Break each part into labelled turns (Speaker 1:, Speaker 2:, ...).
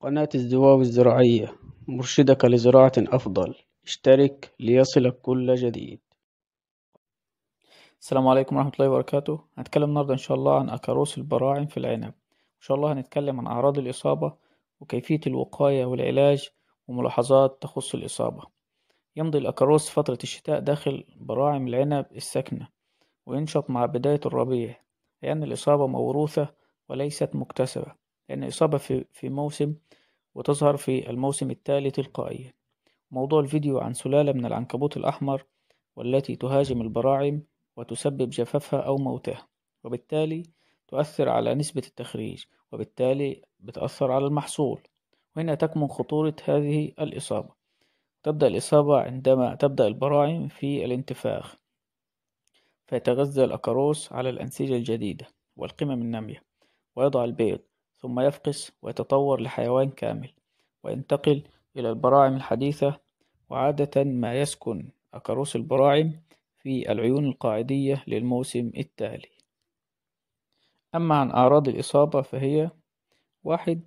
Speaker 1: قناة الزواوي الزراعية مرشدك لزراعة أفضل اشترك ليصلك كل جديد السلام عليكم ورحمة الله وبركاته هنتكلم النهاردة إن شاء الله عن أكاروس البراعم في العنب إن شاء الله هنتكلم عن أعراض الإصابة وكيفية الوقاية والعلاج وملاحظات تخص الإصابة يمضي الأكاروس فترة الشتاء داخل براعم العنب الساكنة وينشط مع بداية الربيع لأن الإصابة موروثة وليست مكتسبة لأن إصابة في, في موسم وتظهر في الموسم التالي تلقائيا موضوع الفيديو عن سلالة من العنكبوت الأحمر والتي تهاجم البراعم وتسبب جفافها أو موتها وبالتالي تؤثر على نسبة التخريج وبالتالي بتأثر على المحصول وهنا تكمن خطورة هذه الإصابة تبدأ الإصابة عندما تبدأ البراعم في الانتفاخ فيتغذى الأكاروس على الأنسجة الجديدة والقمم النامية ويضع البيض ثم يفقس ويتطور لحيوان كامل وينتقل إلى البراعم الحديثة وعادة ما يسكن أكروس البراعم في العيون القاعدية للموسم التالي أما عن أعراض الإصابة فهي واحد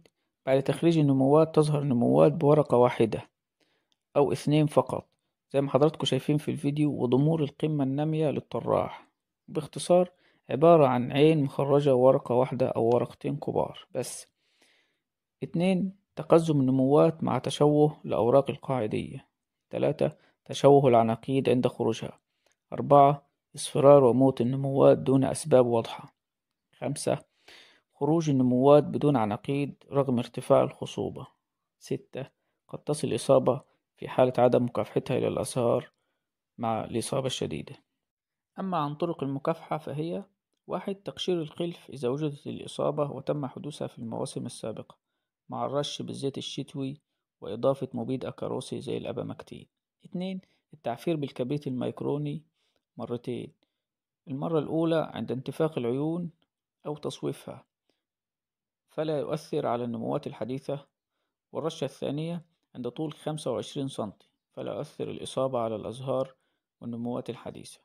Speaker 1: بعد تخريج النموات تظهر نموات بورقة واحدة أو اثنين فقط زي ما حضراتكم شايفين في الفيديو وضمور القمة النامية للطراح باختصار عبارة عن عين مخرجة ورقة واحدة أو ورقتين كبار بس اتنين تقزم النموات مع تشوه الأوراق القاعدية تلاتة تشوه العناقيد عند خروجها أربعة اصفرار وموت النموات دون أسباب واضحة خمسة خروج النموات بدون عناقيد رغم ارتفاع الخصوبة ستة قد تصل الإصابة في حالة عدم مكافحتها إلى الآثار مع الإصابة الشديدة أما عن طرق المكافحة فهي واحد تقشير الخلف إذا وجدت الإصابة وتم حدوثها في المواسم السابقة مع الرش بالزيت الشتوي وإضافة مبيد أكاروسي زي الأبامكتين اتنين التعفير بالكبريت الميكروني مرتين المرة الأولى عند انتفاخ العيون أو تصويفها فلا يؤثر على النموات الحديثة والرشة الثانية عند طول 25 سنتي فلا يؤثر الإصابة على الأزهار والنموات الحديثة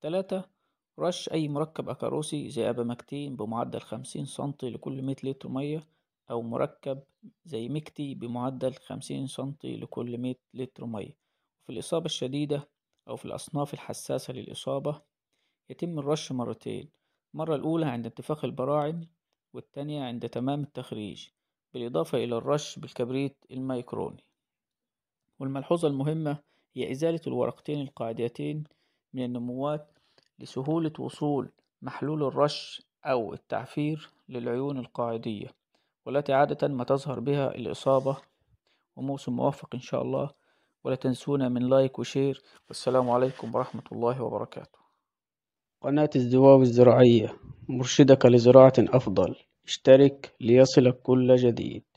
Speaker 1: ثلاثة رش أي مركب أكاروسي زي أبامكتين بمعدل خمسين سنتي لكل مية لتر مية أو مركب زي مكتي بمعدل خمسين سنتي لكل مية لتر مية في الإصابة الشديدة أو في الأصناف الحساسة للإصابة يتم الرش مرتين المرة الأولى عند انتفاخ البراعم والتانية عند تمام التخريج بالإضافة إلى الرش بالكبريت الميكروني والملحوظة المهمة هي إزالة الورقتين القاعدتين من النموات لسهولة وصول محلول الرش أو التعفير للعيون القاعدية والتي عادة ما تظهر بها الإصابة وموسم موفق إن شاء الله ولا تنسونا من لايك وشير والسلام عليكم ورحمة الله وبركاته قناة الزواو الزراعية مرشدك لزراعة أفضل اشترك ليصلك كل جديد